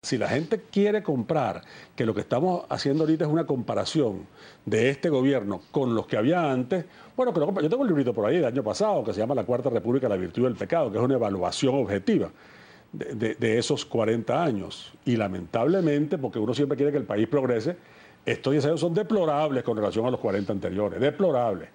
Si la gente quiere comprar, que lo que estamos haciendo ahorita es una comparación de este gobierno con los que había antes, bueno, que yo tengo un librito por ahí del año pasado que se llama La Cuarta República, la virtud del pecado, que es una evaluación objetiva de, de esos 40 años. Y lamentablemente, porque uno siempre quiere que el país progrese, estos 10 años son deplorables con relación a los 40 anteriores, deplorables.